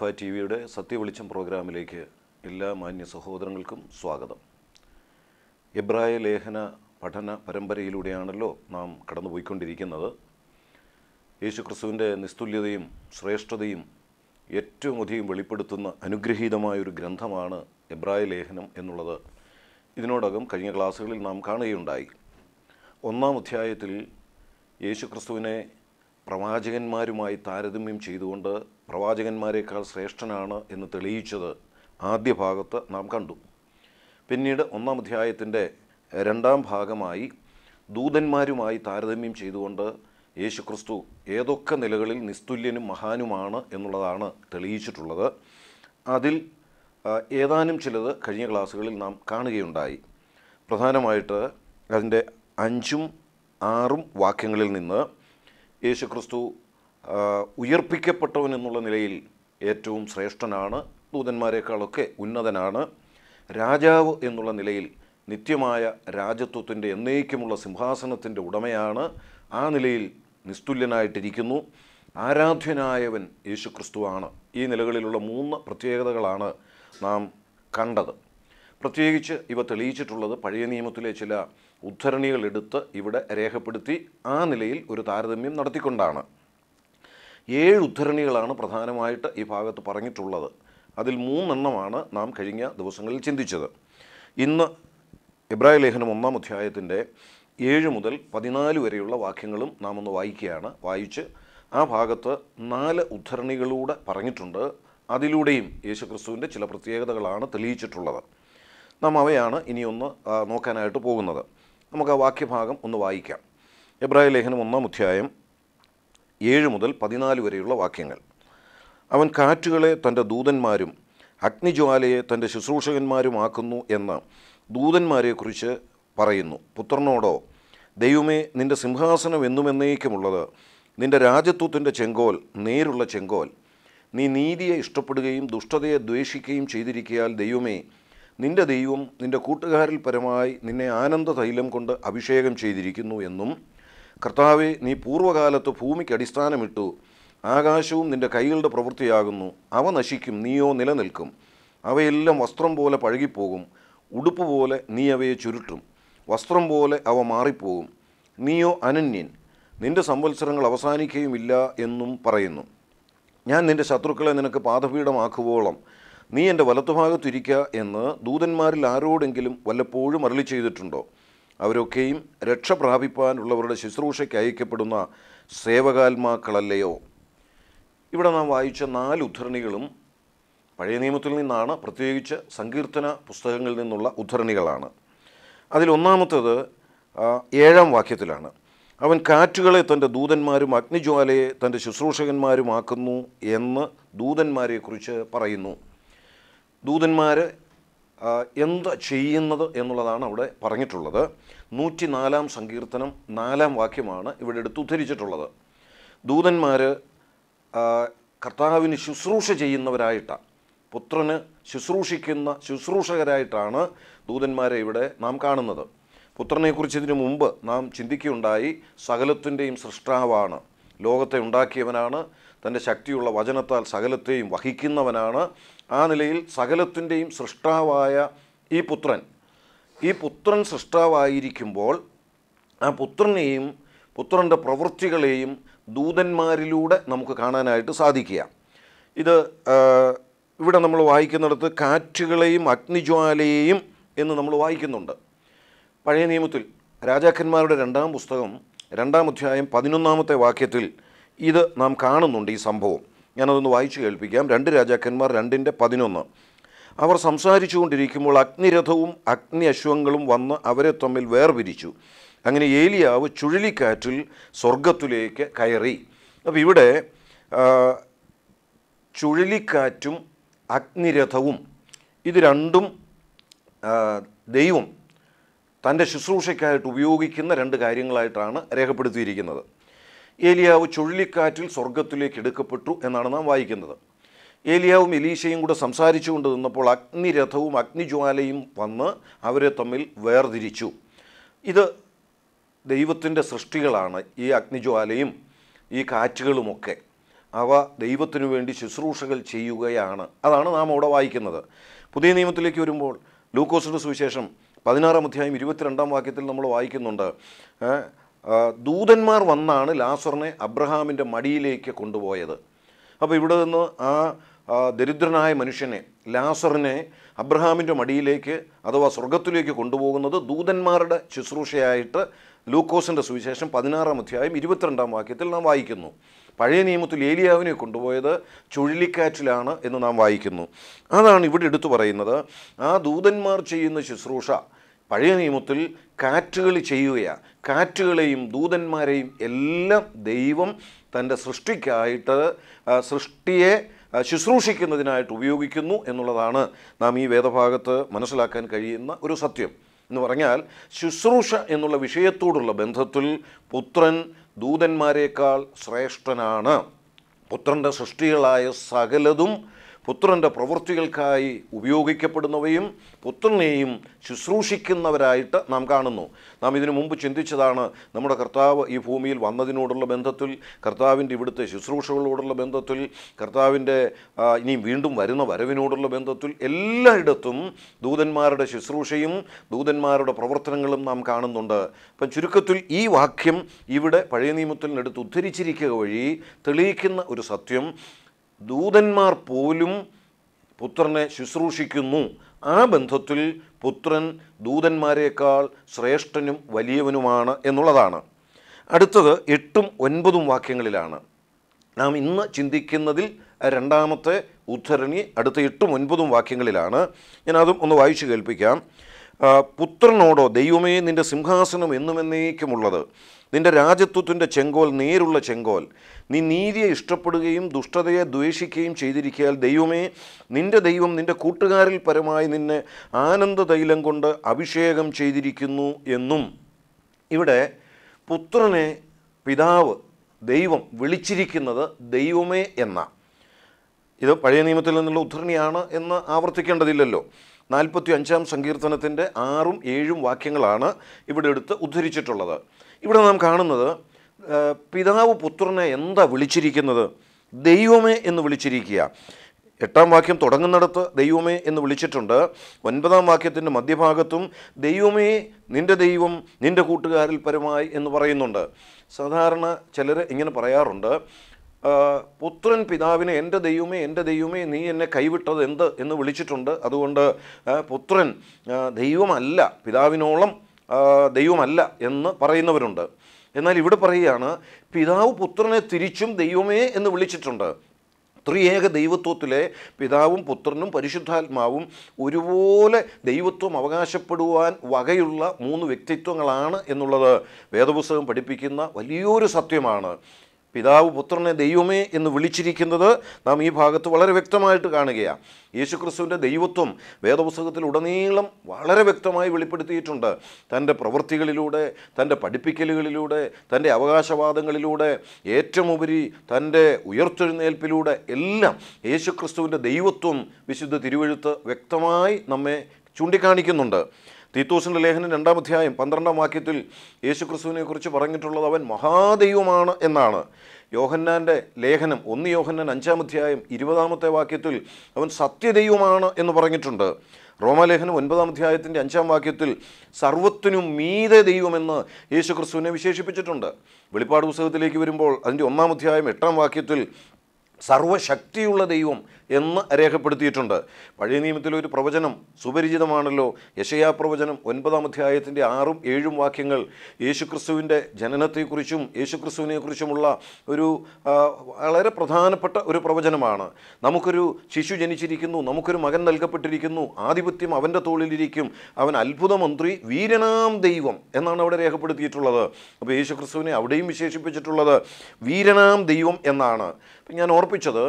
ഖലീഫ T വിയുടെ സത്യവെളിച്ചം പ്രോഗ്രാമിലേക്ക് എല്ലാ മാന്യ സഹോദരങ്ങൾക്കും സ്വാഗതം എബ്രായ ലേഖന പഠന പരമ്പരയിലൂടെയാണല്ലോ നാം കടന്നുപോയിക്കൊണ്ടിരിക്കുന്നത് യേശുക്രിസ്തുവിൻ്റെ നിസ്തുല്യതയും ശ്രേഷ്ഠതയും ഏറ്റവും അധികം വെളിപ്പെടുത്തുന്ന അനുഗ്രഹീതമായൊരു ഗ്രന്ഥമാണ് എബ്രായ ലേഖനം എന്നുള്ളത് ഇതിനോടകം കഴിഞ്ഞ ക്ലാസ്സുകളിൽ നാം കാണുകയുണ്ടായി ഒന്നാം അധ്യായത്തിൽ യേശുക്രിസ്തുവിനെ പ്രവാചകന്മാരുമായി താരതമ്യം ചെയ്തുകൊണ്ട് പ്രവാചകന്മാരെക്കാൾ ശ്രേഷ്ഠനാണ് എന്ന് തെളിയിച്ചത് ആദ്യ ഭാഗത്ത് നാം കണ്ടു പിന്നീട് ഒന്നാം അധ്യായത്തിൻ്റെ രണ്ടാം ഭാഗമായി ദൂതന്മാരുമായി താരതമ്യം ചെയ്തുകൊണ്ട് യേശുക്രിസ്തു ഏതൊക്കെ നിലകളിൽ നിസ്തുല്യനും മഹാനുമാണ് എന്നുള്ളതാണ് തെളിയിച്ചിട്ടുള്ളത് അതിൽ ഏതാനും ചിലത് കഴിഞ്ഞ ക്ലാസ്സുകളിൽ നാം കാണുകയുണ്ടായി പ്രധാനമായിട്ട് അതിൻ്റെ അഞ്ചും ആറും വാക്യങ്ങളിൽ നിന്ന് യേശു ക്രിസ്തു ഉയർപ്പിക്കപ്പെട്ടവൻ എന്നുള്ള നിലയിൽ ഏറ്റവും ശ്രേഷ്ഠനാണ് ദൂതന്മാരെക്കാളൊക്കെ ഉന്നതനാണ് രാജാവ് എന്നുള്ള നിലയിൽ നിത്യമായ രാജ്യത്വത്തിൻ്റെ എന്നേക്കുമുള്ള സിംഹാസനത്തിൻ്റെ ഉടമയാണ് ആ നിലയിൽ നിസ്തുല്യനായിട്ടിരിക്കുന്നു ആരാധ്യനായവൻ യേശു ക്രിസ്തുവാണ് ഈ നിലകളിലുള്ള മൂന്ന് പ്രത്യേകതകളാണ് നാം കണ്ടത് പ്രത്യേകിച്ച് ഇവ തെളിയിച്ചിട്ടുള്ളത് പഴയ നിയമത്തിലെ ചില ഉദ്ധരണികൾ എടുത്ത് ഇവിടെ രേഖപ്പെടുത്തി ആ നിലയിൽ ഒരു താരതമ്യം നടത്തിക്കൊണ്ടാണ് ഏഴ് ഉദ്ധരണികളാണ് പ്രധാനമായിട്ട് ഈ ഭാഗത്ത് പറഞ്ഞിട്ടുള്ളത് അതിൽ മൂന്നെണ്ണമാണ് നാം കഴിഞ്ഞ ദിവസങ്ങളിൽ ചിന്തിച്ചത് ഇന്ന് ഇബ്രാഹിം ലേഖനം ഒന്നാം അധ്യായത്തിൻ്റെ ഏഴ് മുതൽ പതിനാല് വരെയുള്ള വാക്യങ്ങളും നാം ഒന്ന് വായിക്കുകയാണ് വായിച്ച് ആ ഭാഗത്ത് നാല് ഉദ്ധരണികളൂടെ പറഞ്ഞിട്ടുണ്ട് അതിലൂടെയും യേശുക്രിസ്തുവിൻ്റെ ചില പ്രത്യേകതകളാണ് തെളിയിച്ചിട്ടുള്ളത് നാം അവയാണ് ഇനിയൊന്ന് നോക്കാനായിട്ട് പോകുന്നത് നമുക്ക് ആ വാക്യഭാഗം ഒന്ന് വായിക്കാം എബ്രാഹിം ലേഖനം ഒന്നാം അധ്യായം ഏഴ് മുതൽ പതിനാല് വരെയുള്ള വാക്യങ്ങൾ അവൻ കാറ്റുകളെ തൻ്റെ ദൂതന്മാരും അഗ്നിജ്വാലയെ തൻ്റെ ശുശ്രൂഷകന്മാരുമാക്കുന്നു എന്ന് ദൂതന്മാരെക്കുറിച്ച് പറയുന്നു പുത്രനോടോ ദൈവമേ നിൻ്റെ സിംഹാസനം എന്നുമെന്നേക്കുമുള്ളത് നിൻ്റെ രാജ്യത്വത്തിൻ്റെ ചെങ്കോൽ നേരുള്ള ചെങ്കോൽ നീ നീതിയെ ഇഷ്ടപ്പെടുകയും ദുഷ്ടതയെ ദ്വേഷിക്കുകയും ചെയ്തിരിക്കിയാൽ ദൈവമേ നിന്റെ ദൈവം നിന്റെ കൂട്ടുകാരിൽ പരമായി നിന്നെ ആനന്ദ തൈലം കൊണ്ട് അഭിഷേകം ചെയ്തിരിക്കുന്നു എന്നും കർത്താവെ നീ പൂർവ്വകാലത്ത് ഭൂമിക്ക് അടിസ്ഥാനമിട്ടു ആകാശവും നിന്റെ കൈകളുടെ പ്രവൃത്തിയാകുന്നു അവ നശിക്കും നീയോ നിലനിൽക്കും അവയെല്ലാം വസ്ത്രം പോലെ പഴകിപ്പോകും ഉടുപ്പ് പോലെ നീ അവയെ ചുരുട്ടും വസ്ത്രം പോലെ അവ മാറിപ്പോകും നീയോ അനന്യൻ നിന്റെ സംവത്സരങ്ങൾ അവസാനിക്കുകയുമില്ല എന്നും പറയുന്നു ഞാൻ നിന്റെ ശത്രുക്കളെ നിനക്ക് പാതപീഠമാക്കുവോളം നീ എൻ്റെ വലത്തുഭാഗത്തിരിക്കുക എന്ന് ദൂതന്മാരിൽ ആരോടെങ്കിലും വല്ലപ്പോഴും അരളി ചെയ്തിട്ടുണ്ടോ അവരൊക്കെയും രക്ഷ പ്രാപിപ്പാനുള്ളവരുടെ ശുശ്രൂഷയ്ക്ക് അയക്കപ്പെടുന്ന സേവകാത്മാക്കളല്ലയോ ഇവിടെ നാം വായിച്ച നാല് ഉദ്ധരണികളും പഴയ നിയമത്തിൽ നിന്നാണ് പ്രത്യേകിച്ച് സങ്കീർത്തന പുസ്തകങ്ങളിൽ നിന്നുള്ള ഉദ്ധരണികളാണ് അതിലൊന്നാമത്തേത് ഏഴാം വാക്യത്തിലാണ് അവൻ കാറ്റുകളെ തൻ്റെ ദൂതന്മാരും അഗ്നിജ്വാലയെ തൻ്റെ ശുശ്രൂഷകന്മാരുമാക്കുന്നു എന്ന് ദൂതന്മാരെക്കുറിച്ച് പറയുന്നു ദൂതന്മാർ എന്താ ചെയ്യുന്നത് എന്നുള്ളതാണ് അവിടെ പറഞ്ഞിട്ടുള്ളത് നൂറ്റിനാലാം സങ്കീർത്തനം നാലാം വാക്യമാണ് ഇവിടെ എടുത്ത് ഉദ്ധരിച്ചിട്ടുള്ളത് ദൂതന്മാർ കർത്താവിന് ശുശ്രൂഷ ചെയ്യുന്നവരായിട്ടാണ് പുത്രന് ശുശ്രൂഷിക്കുന്ന ശുശ്രൂഷകരായിട്ടാണ് ദൂതന്മാരെ ഇവിടെ നാം കാണുന്നത് പുത്രനെക്കുറിച്ച് ഇതിനു മുമ്പ് നാം ചിന്തിക്കുകയുണ്ടായി സകലത്തിൻ്റെയും സൃഷ്ടാവാണ് ലോകത്തെ ഉണ്ടാക്കിയവനാണ് തൻ്റെ ശക്തിയുള്ള വചനത്താൽ സകലത്തെയും വഹിക്കുന്നവനാണ് ആ നിലയിൽ സകലത്തിൻ്റെയും സൃഷ്ടാവായ ഈ പുത്രൻ ഈ പുത്രൻ സൃഷ്ടാവായിരിക്കുമ്പോൾ ആ പുത്രനെയും പുത്രൻ്റെ പ്രവൃത്തികളെയും ദൂതന്മാരിലൂടെ നമുക്ക് കാണാനായിട്ട് സാധിക്കുക ഇത് ഇവിടെ നമ്മൾ വായിക്കുന്നിടത്ത് കാറ്റുകളെയും അഗ്നിജ്വാലയെയും എന്ന് നമ്മൾ വായിക്കുന്നുണ്ട് പഴയ നിയമത്തിൽ രാജാക്കന്മാരുടെ രണ്ടാം പുസ്തകം രണ്ടാം അധ്യായം പതിനൊന്നാമത്തെ വാക്യത്തിൽ ഇത് നാം കാണുന്നുണ്ട് ഈ സംഭവം ഞാനതൊന്ന് വായിച്ചു കേൾപ്പിക്കാം രണ്ട് രാജാക്കന്മാർ രണ്ടിൻ്റെ പതിനൊന്ന് അവർ സംസാരിച്ചുകൊണ്ടിരിക്കുമ്പോൾ അഗ്നിരഥവും അഗ്നി അശ്വങ്ങളും വന്ന് അവരെ തമ്മിൽ വേർപിരിച്ചു അങ്ങനെ ഏലിയാവ് ചുഴലിക്കാറ്റിൽ സ്വർഗത്തിലേക്ക് കയറി അപ്പോൾ ഇവിടെ ചുഴലിക്കാറ്റും അഗ്നിരഥവും ഇത് രണ്ടും ദൈവം തൻ്റെ ശുശ്രൂഷയ്ക്കായിട്ട് ഉപയോഗിക്കുന്ന രണ്ട് കാര്യങ്ങളായിട്ടാണ് രേഖപ്പെടുത്തിയിരിക്കുന്നത് ഏലിയാവ് ചുഴലിക്കാറ്റിൽ സ്വർഗത്തിലേക്ക് എടുക്കപ്പെട്ടു എന്നാണ് നാം വായിക്കുന്നത് ഏലിയാവും എലീശയും കൂടെ സംസാരിച്ചുകൊണ്ട് നിന്നപ്പോൾ അഗ്നിരഥവും അഗ്നിജ്വാലയും വന്ന് അവരെ തമ്മിൽ വേർതിരിച്ചു ഇത് ദൈവത്തിൻ്റെ സൃഷ്ടികളാണ് ഈ അഗ്നിജ്വാലയും ഈ കാറ്റുകളുമൊക്കെ അവ ദൈവത്തിനു വേണ്ടി ശുശ്രൂഷകൾ ചെയ്യുകയാണ് അതാണ് നാം അവിടെ വായിക്കുന്നത് പുതിയ നിയമത്തിലേക്ക് വരുമ്പോൾ ലൂക്കോസിൻ്റെ സുവിശേഷം പതിനാറാം അധ്യായം ഇരുപത്തിരണ്ടാം വാക്യത്തിൽ നമ്മൾ വായിക്കുന്നുണ്ട് ദൂതന്മാർ വന്നാണ് ലാസറിനെ അബ്രഹാമിൻ്റെ മടിയിലേക്ക് കൊണ്ടുപോയത് അപ്പോൾ ഇവിടെ നിന്ന് ആ ദരിദ്രനായ മനുഷ്യനെ ലാസറിനെ അബ്രഹാമിൻ്റെ മടിയിലേക്ക് അഥവാ സ്വർഗത്തിലേക്ക് കൊണ്ടുപോകുന്നത് ദൂതന്മാരുടെ ശുശ്രൂഷയായിട്ട് ലൂക്കോസിൻ്റെ സുവിശേഷം പതിനാറാം അധ്യായം ഇരുപത്തിരണ്ടാം വാക്യത്തിൽ നാം വായിക്കുന്നു പഴയ നിയമത്തിൽ ഏലിയാവിനെ കൊണ്ടുപോയത് ചുഴലിക്കാറ്റിലാണ് എന്ന് നാം വായിക്കുന്നു അതാണ് ഇവിടെ എടുത്തു പറയുന്നത് ആ ദൂതന്മാർ ചെയ്യുന്ന ശുശ്രൂഷ പഴയ നിയമത്തിൽ കാറ്റുകൾ ചെയ്യുകയാണ് കാറ്റുകളെയും ദൂതന്മാരെയും എല്ലാം ദൈവം തൻ്റെ സൃഷ്ടിക്കായിട്ട് സൃഷ്ടിയെ ശുശ്രൂഷിക്കുന്നതിനായിട്ട് ഉപയോഗിക്കുന്നു എന്നുള്ളതാണ് നാം ഈ വേദഭാഗത്ത് മനസ്സിലാക്കാൻ കഴിയുന്ന ഒരു സത്യം എന്ന് പറഞ്ഞാൽ ശുശ്രൂഷ എന്നുള്ള വിഷയത്തോടുള്ള ബന്ധത്തിൽ പുത്രൻ ദൂതന്മാരെക്കാൾ ശ്രേഷ്ഠനാണ് പുത്രൻ്റെ സൃഷ്ടികളായ സകലതും പുത്രൻ്റെ പ്രവൃത്തികൾക്കായി ഉപയോഗിക്കപ്പെടുന്നവയും പുത്രനെയും ശുശ്രൂഷിക്കുന്നവരായിട്ട് നാം കാണുന്നു നാം ഇതിനു മുമ്പ് ചിന്തിച്ചതാണ് നമ്മുടെ കർത്താവ് ഈ ഭൂമിയിൽ വന്നതിനോടുള്ള ബന്ധത്തിൽ കർത്താവിൻ്റെ ഇവിടുത്തെ ശുശ്രൂഷകളോടുള്ള ബന്ധത്തിൽ കർത്താവിൻ്റെ ഇനിയും വീണ്ടും വരുന്ന വരവിനോടുള്ള ബന്ധത്തിൽ എല്ലായിടത്തും ദൂതന്മാരുടെ ശുശ്രൂഷയും ദൂതന്മാരുടെ പ്രവർത്തനങ്ങളും നാം കാണുന്നുണ്ട് അപ്പം ചുരുക്കത്തിൽ ഈ വാക്യം ഇവിടെ പഴയ നിയമത്തിൽ നിന്ന് ഉദ്ധരിച്ചിരിക്കുക വഴി തെളിയിക്കുന്ന ഒരു സത്യം ദൂതന്മാർ പോലും പുത്രനെ ശുശ്രൂഷിക്കുന്നു ആ ബന്ധത്തിൽ പുത്രൻ ദൂതന്മാരെക്കാൾ ശ്രേഷ്ഠനും വലിയവനുമാണ് എന്നുള്ളതാണ് അടുത്തത് എട്ടും ഒൻപതും വാക്യങ്ങളിലാണ് നാം ഇന്ന് ചിന്തിക്കുന്നതിൽ രണ്ടാമത്തെ ഉദ്ധരണി അടുത്ത എട്ടും ഒൻപതും വാക്യങ്ങളിലാണ് ഞാൻ അതും ഒന്ന് വായിച്ചു കേൾപ്പിക്കാം പുത്രനോടോ ദൈവമേ നിൻ്റെ സിംഹാസനം എന്നേക്കുമുള്ളത് നിൻ്റെ രാജ്യത്വത്തിൻ്റെ ചെങ്കോൽ നേരുള്ള ചെങ്കോൽ നീ നീതിയെ ഇഷ്ടപ്പെടുകയും ദുഷ്ടതയെ ദ്വേഷിക്കുകയും ചെയ്തിരിക്കാൻ ദൈവമേ നിൻ്റെ ദൈവം നിൻ്റെ കൂട്ടുകാരിൽ പരമായി നിന്നെ ആനന്ദ തൈലം കൊണ്ട് അഭിഷേകം ചെയ്തിരിക്കുന്നു എന്നും ഇവിടെ പുത്രനെ പിതാവ് ദൈവം വിളിച്ചിരിക്കുന്നത് ദൈവമേ എന്ന ഇത് പഴയ നിയമത്തിൽ നിന്നുള്ള ഉദ്ധരണിയാണ് എന്ന് ആവർത്തിക്കേണ്ടതില്ലല്ലോ നാൽപ്പത്തി അഞ്ചാം സങ്കീർത്തനത്തിൻ്റെ ആറും ഏഴും വാക്യങ്ങളാണ് ഇവിടെ എടുത്ത് ഉദ്ധരിച്ചിട്ടുള്ളത് ഇവിടെ നാം കാണുന്നത് പിതാവ് പുത്രനെ എന്താ വിളിച്ചിരിക്കുന്നത് ദൈവമേ എന്ന് വിളിച്ചിരിക്കുക എട്ടാം വാക്യം തുടങ്ങുന്നിടത്ത് ദൈവമേ എന്ന് വിളിച്ചിട്ടുണ്ട് ഒൻപതാം വാക്യത്തിൻ്റെ മധ്യഭാഗത്തും ദൈവമേ നിൻ്റെ ദൈവം നിൻ്റെ കൂട്ടുകാരിൽ പരമായി എന്ന് പറയുന്നുണ്ട് സാധാരണ ചിലർ ഇങ്ങനെ പറയാറുണ്ട് പുത്രൻ പിതാവിനെ എൻ്റെ ദൈവമേ എൻ്റെ ദൈവമേ നീ എന്നെ കൈവിട്ടത് എന്ത് എന്ന് വിളിച്ചിട്ടുണ്ട് അതുകൊണ്ട് പുത്രൻ ദൈവമല്ല പിതാവിനോളം ദൈവമല്ല എന്ന് പറയുന്നവരുണ്ട് എന്നാൽ ഇവിടെ പറയുകയാണ് പിതാവ് പുത്രനെ തിരിച്ചും ദൈവമേ എന്ന് വിളിച്ചിട്ടുണ്ട് ത്രിയേക ദൈവത്വത്തിലെ പിതാവും പുത്രനും പരിശുദ്ധാത്മാവും ഒരുപോലെ ദൈവത്വം അവകാശപ്പെടുവാൻ വകയുള്ള മൂന്ന് വ്യക്തിത്വങ്ങളാണ് എന്നുള്ളത് വേദപുസ്തകം പഠിപ്പിക്കുന്ന വലിയൊരു സത്യമാണ് പിതാവ് പുത്രനെ ദൈവമേ എന്ന് വിളിച്ചിരിക്കുന്നത് നാം ഈ ഭാഗത്ത് വളരെ വ്യക്തമായിട്ട് കാണുകയാണ് യേശുക്രിസ്തുവിൻ്റെ ദൈവത്വം വേദപുസ്തകത്തിൽ ഉടനീളം വളരെ വ്യക്തമായി വെളിപ്പെടുത്തിയിട്ടുണ്ട് തൻ്റെ പ്രവൃത്തികളിലൂടെ തൻ്റെ പഠിപ്പിക്കലുകളിലൂടെ തൻ്റെ അവകാശവാദങ്ങളിലൂടെ ഏറ്റവും ഉപരി തൻ്റെ ഉയർത്തെഴുന്നേൽപ്പിലൂടെ എല്ലാം യേശുക്രിസ്തുവിൻ്റെ ദൈവത്വം വിശുദ്ധ തിരുവഴുത്ത് വ്യക്തമായി നമ്മെ ചൂണ്ടിക്കാണിക്കുന്നുണ്ട് തീത്തൂസിൻ്റെ ലേഖനം രണ്ടാം അധ്യായം പന്ത്രണ്ടാം വാക്യത്തിൽ യേശു ക്രിസ്തുവിനെക്കുറിച്ച് പറഞ്ഞിട്ടുള്ളത് അവൻ മഹാദൈവമാണ് എന്നാണ് യോഹന്നാൻ്റെ ലേഖനം ഒന്ന് യോഹന്നാൻ അഞ്ചാം അധ്യായം ഇരുപതാമത്തെ വാക്യത്തിൽ അവൻ സത്യദൈവമാണ് എന്ന് പറഞ്ഞിട്ടുണ്ട് റോമാലേഖനം ഒൻപതാം അധ്യായത്തിൻ്റെ അഞ്ചാം വാക്യത്തിൽ സർവത്തിനും മീതെ ദൈവമെന്ന് യേശു ക്രിസ്തുവിനെ വിശേഷിപ്പിച്ചിട്ടുണ്ട് വെളിപ്പാട് പുസ്തകത്തിലേക്ക് വരുമ്പോൾ അതിൻ്റെ ഒന്നാം അധ്യായം എട്ടാം വാക്യത്തിൽ സർവശക്തിയുള്ള ദൈവം എന്ന് രേഖപ്പെടുത്തിയിട്ടുണ്ട് പഴയ നിയമത്തിലെ ഒരു പ്രവചനം സുപരിചിതമാണല്ലോ യശയാ പ്രവചനം ഒൻപതാം അധ്യായത്തിൻ്റെ ആറും ഏഴും വാക്യങ്ങൾ യേശുക്രിസ്തുവിൻ്റെ ജനനത്തെക്കുറിച്ചും യേശുക്രിസ്തുവിനെക്കുറിച്ചുമുള്ള ഒരു വളരെ പ്രധാനപ്പെട്ട ഒരു പ്രവചനമാണ് നമുക്കൊരു ശിശു ജനിച്ചിരിക്കുന്നു നമുക്കൊരു മകൻ നൽകപ്പെട്ടിരിക്കുന്നു ആധിപത്യം അവൻ്റെ തോളിലിരിക്കും അവൻ അത്ഭുതമന്ത്രി മന്ത്രി വീരനാം ദൈവം എന്നാണ് അവിടെ രേഖപ്പെടുത്തിയിട്ടുള്ളത് അപ്പോൾ യേശുക്രിസ്തുവിനെ അവിടെയും വിശേഷിപ്പിച്ചിട്ടുള്ളത് വീരനാം ദൈവം എന്നാണ് ഞാൻ ഓർപ്പിച്ചത്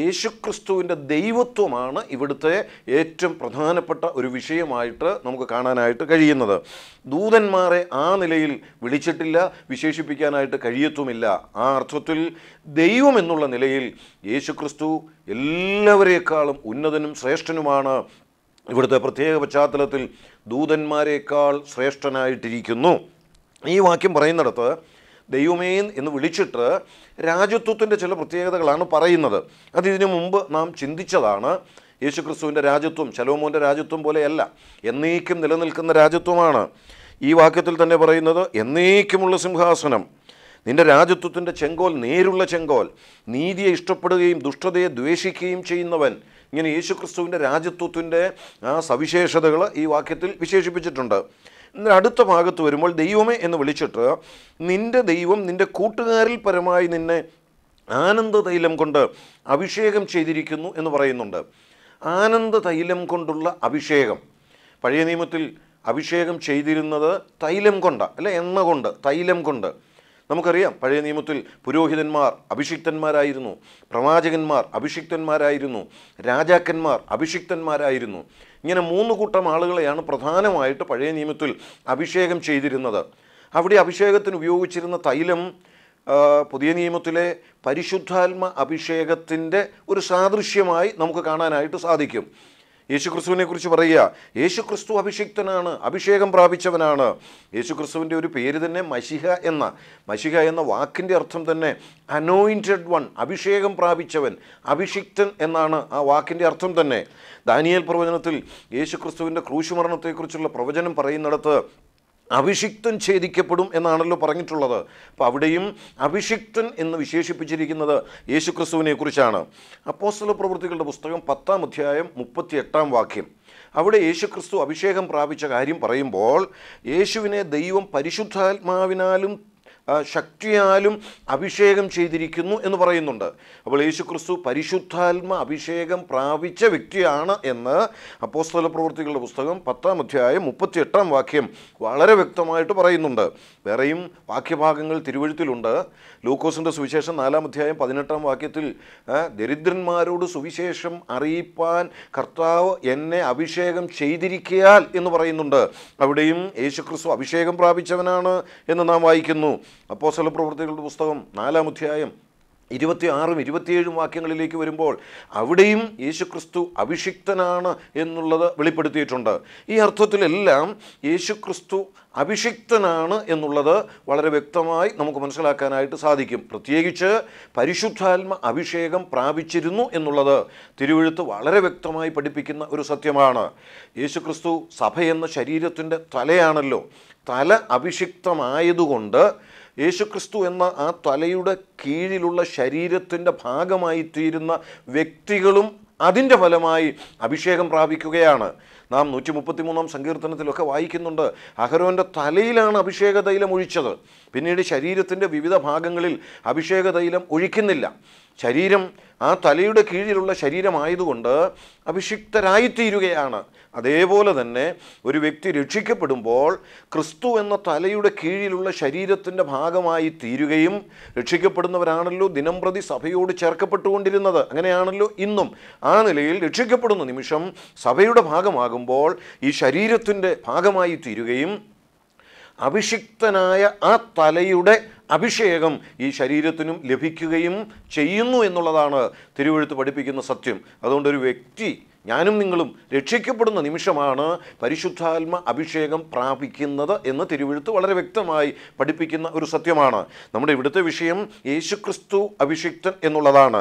യേശുക്രിസ്തുവിന് യേശുവിൻ്റെ ദൈവത്വമാണ് ഇവിടുത്തെ ഏറ്റവും പ്രധാനപ്പെട്ട ഒരു വിഷയമായിട്ട് നമുക്ക് കാണാനായിട്ട് കഴിയുന്നത് ദൂതന്മാരെ ആ നിലയിൽ വിളിച്ചിട്ടില്ല വിശേഷിപ്പിക്കാനായിട്ട് കഴിയത്തുമില്ല ആ അർത്ഥത്തിൽ ദൈവം എന്നുള്ള നിലയിൽ യേശുക്രിസ്തു എല്ലാവരേക്കാളും ഉന്നതനും ശ്രേഷ്ഠനുമാണ് ഇവിടുത്തെ പ്രത്യേക പശ്ചാത്തലത്തിൽ ദൂതന്മാരെക്കാൾ ശ്രേഷ്ഠനായിട്ടിരിക്കുന്നു ഈ വാക്യം പറയുന്നിടത്ത് ദൈവമേൻ എന്ന് വിളിച്ചിട്ട് രാജ്യത്വത്തിൻ്റെ ചില പ്രത്യേകതകളാണ് പറയുന്നത് അത് മുമ്പ് നാം ചിന്തിച്ചതാണ് യേശുക്രിസ്തുവിൻ്റെ രാജ്യത്വം ചലോമോൻ്റെ രാജ്യത്വം പോലെയല്ല എന്നേക്കും നിലനിൽക്കുന്ന രാജ്യത്വമാണ് ഈ വാക്യത്തിൽ തന്നെ പറയുന്നത് എന്നേക്കുമുള്ള സിംഹാസനം നിന്റെ രാജ്യത്വത്തിൻ്റെ ചെങ്കോൽ നേരുള്ള ചെങ്കോൽ നീതിയെ ഇഷ്ടപ്പെടുകയും ദുഷ്ടതയെ ദ്വേഷിക്കുകയും ചെയ്യുന്നവൻ ഇങ്ങനെ യേശുക്രിസ്തുവിൻ്റെ രാജ്യത്വത്തിൻ്റെ ആ സവിശേഷതകൾ ഈ വാക്യത്തിൽ വിശേഷിപ്പിച്ചിട്ടുണ്ട് എന്നിട്ട് അടുത്ത ഭാഗത്ത് വരുമ്പോൾ ദൈവമേ എന്ന് വിളിച്ചിട്ട് നിൻ്റെ ദൈവം നിൻ്റെ കൂട്ടുകാരിൽ പരമായി നിന്നെ ആനന്ദ തൈലം കൊണ്ട് അഭിഷേകം ചെയ്തിരിക്കുന്നു എന്ന് പറയുന്നുണ്ട് ആനന്ദ തൈലം കൊണ്ടുള്ള അഭിഷേകം പഴയ നിയമത്തിൽ അഭിഷേകം ചെയ്തിരുന്നത് തൈലം കൊണ്ട് അല്ലെ എണ്ണ കൊണ്ട് തൈലം കൊണ്ട് നമുക്കറിയാം പഴയ നിയമത്തിൽ പുരോഹിതന്മാർ അഭിഷിക്തന്മാരായിരുന്നു പ്രവാചകന്മാർ അഭിഷിക്തന്മാരായിരുന്നു രാജാക്കന്മാർ അഭിഷിക്തന്മാരായിരുന്നു ഇങ്ങനെ മൂന്ന് കൂട്ടം ആളുകളെയാണ് പ്രധാനമായിട്ട് പഴയ നിയമത്തിൽ അഭിഷേകം ചെയ്തിരുന്നത് അവിടെ അഭിഷേകത്തിന് ഉപയോഗിച്ചിരുന്ന തൈലം പുതിയ നിയമത്തിലെ പരിശുദ്ധാത്മ അഭിഷേകത്തിൻ്റെ ഒരു സാദൃശ്യമായി നമുക്ക് കാണാനായിട്ട് സാധിക്കും യേശുക്രിസ്തുവിനെ കുറിച്ച് പറയുക യേശുക്രിസ്തു അഭിഷിക്തനാണ് അഭിഷേകം പ്രാപിച്ചവനാണ് യേശുക്രിസ്തുവിൻ്റെ ഒരു പേര് തന്നെ മഷിഹ എന്ന മഷിഹ എന്ന വാക്കിൻ്റെ അർത്ഥം തന്നെ അനോയിൻറ്റഡ് വൺ അഭിഷേകം പ്രാപിച്ചവൻ അഭിഷിക്തൻ എന്നാണ് ആ വാക്കിൻ്റെ അർത്ഥം തന്നെ ദാനിയേൽ പ്രവചനത്തിൽ യേശുക്രിസ്തുവിൻ്റെ ക്രൂശുമരണത്തെക്കുറിച്ചുള്ള പ്രവചനം പറയുന്നിടത്ത് അഭിഷിക്തം ഛേദിക്കപ്പെടും എന്നാണല്ലോ പറഞ്ഞിട്ടുള്ളത് അപ്പോൾ അവിടെയും അഭിഷിക്തൻ എന്ന് വിശേഷിപ്പിച്ചിരിക്കുന്നത് യേശുക്രിസ്തുവിനെ കുറിച്ചാണ് അപ്പോസ്തല പ്രവൃത്തികളുടെ പുസ്തകം പത്താം അധ്യായം മുപ്പത്തി എട്ടാം വാക്യം അവിടെ യേശുക്രിസ്തു അഭിഷേകം പ്രാപിച്ച കാര്യം പറയുമ്പോൾ യേശുവിനെ ദൈവം പരിശുദ്ധാത്മാവിനാലും ശക്തിയാലും അഭിഷേകം ചെയ്തിരിക്കുന്നു എന്ന് പറയുന്നുണ്ട് അപ്പോൾ യേശുക്രിസ്തു പരിശുദ്ധാത്മ അഭിഷേകം പ്രാപിച്ച വ്യക്തിയാണ് എന്ന് അപ്പോസ്തല പ്രവൃത്തികളുടെ പുസ്തകം പത്താം അധ്യായം മുപ്പത്തിയെട്ടാം വാക്യം വളരെ വ്യക്തമായിട്ട് പറയുന്നുണ്ട് വേറെയും വാക്യഭാഗങ്ങൾ തിരുവഴുത്തിലുണ്ട് ലൂക്കോസിൻ്റെ സുവിശേഷം നാലാം അധ്യായം പതിനെട്ടാം വാക്യത്തിൽ ദരിദ്രന്മാരോട് സുവിശേഷം അറിയിപ്പാൻ കർത്താവ് എന്നെ അഭിഷേകം ചെയ്തിരിക്കയാൽ എന്ന് പറയുന്നുണ്ട് അവിടെയും യേശുക്രിസ്തു അഭിഷേകം പ്രാപിച്ചവനാണ് എന്ന് നാം വായിക്കുന്നു അപ്പോസല പ്രവർത്തികളുടെ പുസ്തകം നാലാം അധ്യായം ഇരുപത്തിയാറും ഇരുപത്തിയേഴും വാക്യങ്ങളിലേക്ക് വരുമ്പോൾ അവിടെയും യേശുക്രിസ്തു അഭിഷിക്തനാണ് എന്നുള്ളത് വെളിപ്പെടുത്തിയിട്ടുണ്ട് ഈ അർത്ഥത്തിലെല്ലാം യേശുക്രിസ്തു അഭിഷിക്തനാണ് എന്നുള്ളത് വളരെ വ്യക്തമായി നമുക്ക് മനസ്സിലാക്കാനായിട്ട് സാധിക്കും പ്രത്യേകിച്ച് പരിശുദ്ധാത്മ അഭിഷേകം പ്രാപിച്ചിരുന്നു എന്നുള്ളത് തിരുവഴുത്ത് വളരെ വ്യക്തമായി പഠിപ്പിക്കുന്ന ഒരു സത്യമാണ് യേശുക്രിസ്തു സഭയെന്ന ശരീരത്തിൻ്റെ തലയാണല്ലോ തല അഭിഷിക്തമായതുകൊണ്ട് യേശുക്രിസ്തു എന്ന ആ തലയുടെ കീഴിലുള്ള ശരീരത്തിൻ്റെ ഭാഗമായി തീരുന്ന വ്യക്തികളും അതിൻ്റെ ഫലമായി അഭിഷേകം പ്രാപിക്കുകയാണ് നാം നൂറ്റി മൂന്നാം സങ്കീർത്തനത്തിലൊക്കെ വായിക്കുന്നുണ്ട് അഹരോൻ്റെ തലയിലാണ് അഭിഷേക തൈലം ഒഴിച്ചത് പിന്നീട് ശരീരത്തിൻ്റെ വിവിധ ഭാഗങ്ങളിൽ അഭിഷേക തൈലം ഒഴിക്കുന്നില്ല ശരീരം ആ തലയുടെ കീഴിലുള്ള ശരീരമായതുകൊണ്ട് അഭിഷിക്തരായിത്തീരുകയാണ് അതേപോലെ തന്നെ ഒരു വ്യക്തി രക്ഷിക്കപ്പെടുമ്പോൾ ക്രിസ്തു എന്ന തലയുടെ കീഴിലുള്ള ശരീരത്തിൻ്റെ ഭാഗമായി തീരുകയും രക്ഷിക്കപ്പെടുന്നവരാണല്ലോ ദിനം പ്രതി സഭയോട് ചേർക്കപ്പെട്ടുകൊണ്ടിരുന്നത് അങ്ങനെയാണല്ലോ ഇന്നും ആ നിലയിൽ രക്ഷിക്കപ്പെടുന്ന നിമിഷം സഭയുടെ ഭാഗമാകുമ്പോൾ ഈ ശരീരത്തിൻ്റെ ഭാഗമായി തീരുകയും അഭിഷിക്തനായ ആ തലയുടെ അഭിഷേകം ഈ ശരീരത്തിനും ലഭിക്കുകയും ചെയ്യുന്നു എന്നുള്ളതാണ് തിരുവഴുത്ത് പഠിപ്പിക്കുന്ന സത്യം അതുകൊണ്ട് ഒരു വ്യക്തി ഞാനും നിങ്ങളും രക്ഷിക്കപ്പെടുന്ന നിമിഷമാണ് പരിശുദ്ധാത്മ അഭിഷേകം പ്രാപിക്കുന്നത് എന്ന് തിരുവഴുത്ത് വളരെ വ്യക്തമായി പഠിപ്പിക്കുന്ന ഒരു സത്യമാണ് നമ്മുടെ ഇവിടുത്തെ വിഷയം യേശുക്രിസ്തു അഭിഷിക്തൻ എന്നുള്ളതാണ്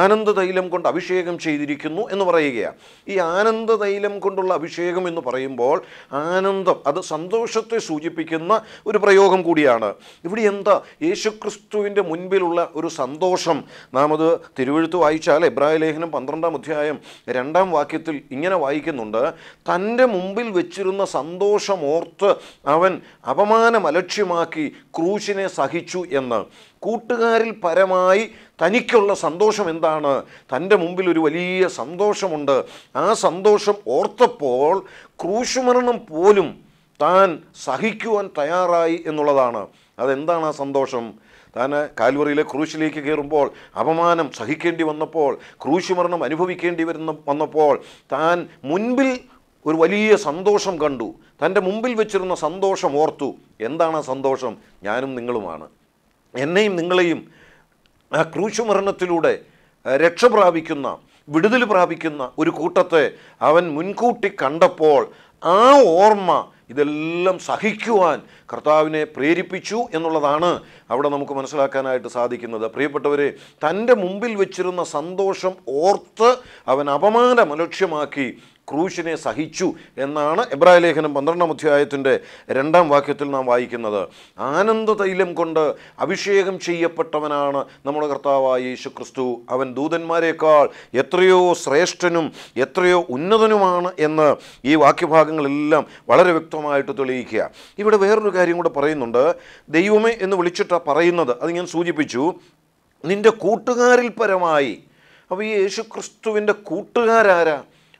ആനന്ദ തൈലം കൊണ്ട് അഭിഷേകം ചെയ്തിരിക്കുന്നു എന്ന് പറയുകയാണ് ഈ ആനന്ദ തൈലം കൊണ്ടുള്ള അഭിഷേകം എന്ന് പറയുമ്പോൾ ആനന്ദം അത് സന്തോഷത്തെ സൂചിപ്പിക്കുന്ന ഒരു പ്രയോഗം കൂടിയാണ് ഇവിടെ എന്താ യേശുക്രിസ്തുവിൻ്റെ മുൻപിലുള്ള ഒരു സന്തോഷം നാം അത് തിരുവഴുത്ത് വായിച്ചാൽ എബ്രാഹിം ലേഖനം പന്ത്രണ്ടാം അധ്യായം രണ്ടാം വാക്യം വാക്യത്തിൽ ഇങ്ങനെ വായിക്കുന്നുണ്ട് തൻ്റെ മുമ്പിൽ വെച്ചിരുന്ന സന്തോഷമോർത്ത് അവൻ അപമാനം അലക്ഷ്യമാക്കി ക്രൂശിനെ സഹിച്ചു എന്ന് കൂട്ടുകാരിൽ പരമായി തനിക്കുള്ള സന്തോഷം എന്താണ് തൻ്റെ മുമ്പിൽ ഒരു വലിയ സന്തോഷമുണ്ട് ആ സന്തോഷം ഓർത്തപ്പോൾ ക്രൂശുമരണം പോലും താൻ സഹിക്കുവാൻ തയ്യാറായി എന്നുള്ളതാണ് അതെന്താണ് ആ സന്തോഷം താൻ കാൽവറിയിലെ ക്രൂശിലേക്ക് കയറുമ്പോൾ അപമാനം സഹിക്കേണ്ടി വന്നപ്പോൾ ക്രൂശുമരണം അനുഭവിക്കേണ്ടി വരുന്ന വന്നപ്പോൾ താൻ മുൻപിൽ ഒരു വലിയ സന്തോഷം കണ്ടു തൻ്റെ മുമ്പിൽ വെച്ചിരുന്ന സന്തോഷം ഓർത്തു എന്താണ് സന്തോഷം ഞാനും നിങ്ങളുമാണ് എന്നെയും നിങ്ങളെയും ആ ക്രൂശുമരണത്തിലൂടെ രക്ഷ പ്രാപിക്കുന്ന വിടുതൽ പ്രാപിക്കുന്ന ഒരു കൂട്ടത്തെ അവൻ മുൻകൂട്ടി കണ്ടപ്പോൾ ആ ഓർമ്മ ഇതെല്ലാം സഹിക്കുവാൻ കർത്താവിനെ പ്രേരിപ്പിച്ചു എന്നുള്ളതാണ് അവിടെ നമുക്ക് മനസ്സിലാക്കാനായിട്ട് സാധിക്കുന്നത് പ്രിയപ്പെട്ടവരെ തൻ്റെ മുമ്പിൽ വെച്ചിരുന്ന സന്തോഷം ഓർത്ത് അവൻ അപമാനം അലക്ഷ്യമാക്കി ക്രൂശിനെ സഹിച്ചു എന്നാണ് എബ്രായ ലേഖനം പന്ത്രണ്ടാം അധ്യായത്തിൻ്റെ രണ്ടാം വാക്യത്തിൽ നാം വായിക്കുന്നത് ആനന്ദ തൈലം കൊണ്ട് അഭിഷേകം ചെയ്യപ്പെട്ടവനാണ് നമ്മുടെ കർത്താവായ യേശു ക്രിസ്തു അവൻ ദൂതന്മാരെക്കാൾ എത്രയോ ശ്രേഷ്ഠനും എത്രയോ ഉന്നതനുമാണ് എന്ന് ഈ വാക്യഭാഗങ്ങളെല്ലാം വളരെ വ്യക്തമായിട്ട് തെളിയിക്കുക ഇവിടെ വേറൊരു കാര്യം കൂടെ പറയുന്നുണ്ട് ദൈവമേ എന്ന് വിളിച്ചിട്ടാണ് പറയുന്നത് അത് ഞാൻ സൂചിപ്പിച്ചു നിൻ്റെ കൂട്ടുകാരിൽ പരമായി അപ്പോൾ ഈ യേശു ക്രിസ്തുവിൻ്റെ കൂട്ടുകാരാരാ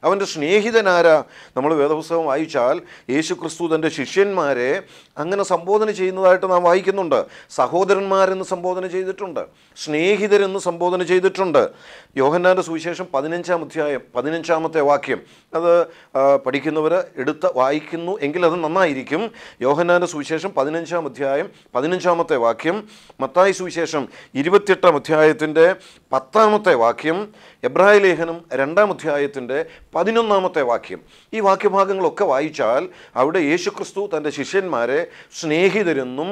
അവൻ്റെ സ്നേഹിതനാരാ നമ്മൾ വേദപുസ്തകം വായിച്ചാൽ യേശു ക്രിസ്തു തൻ്റെ ശിഷ്യന്മാരെ അങ്ങനെ സംബോധന ചെയ്യുന്നതായിട്ട് നാം വായിക്കുന്നുണ്ട് സഹോദരന്മാരെന്ന് സംബോധന ചെയ്തിട്ടുണ്ട് സ്നേഹിതരെന്ന് സംബോധന ചെയ്തിട്ടുണ്ട് യോഹന്നാൻ്റെ സുവിശേഷം പതിനഞ്ചാം അധ്യായം പതിനഞ്ചാമത്തെ വാക്യം അത് പഠിക്കുന്നവർ എടുത്ത് വായിക്കുന്നു എങ്കിൽ അത് നന്നായിരിക്കും യോഹന്നാൻ്റെ സുവിശേഷം പതിനഞ്ചാം അധ്യായം പതിനഞ്ചാമത്തെ വാക്യം മത്തായി സുവിശേഷം ഇരുപത്തിയെട്ടാം അധ്യായത്തിൻ്റെ പത്താമത്തെ വാക്യം എബ്രാഹിം ലേഖനം രണ്ടാം അധ്യായത്തിൻ്റെ പതിനൊന്നാമത്തെ വാക്യം ഈ വാക്യഭാഗങ്ങളൊക്കെ വായിച്ചാൽ അവിടെ യേശുക്രിസ്തു തൻ്റെ ശിഷ്യന്മാരെ സ്നേഹിതരെന്നും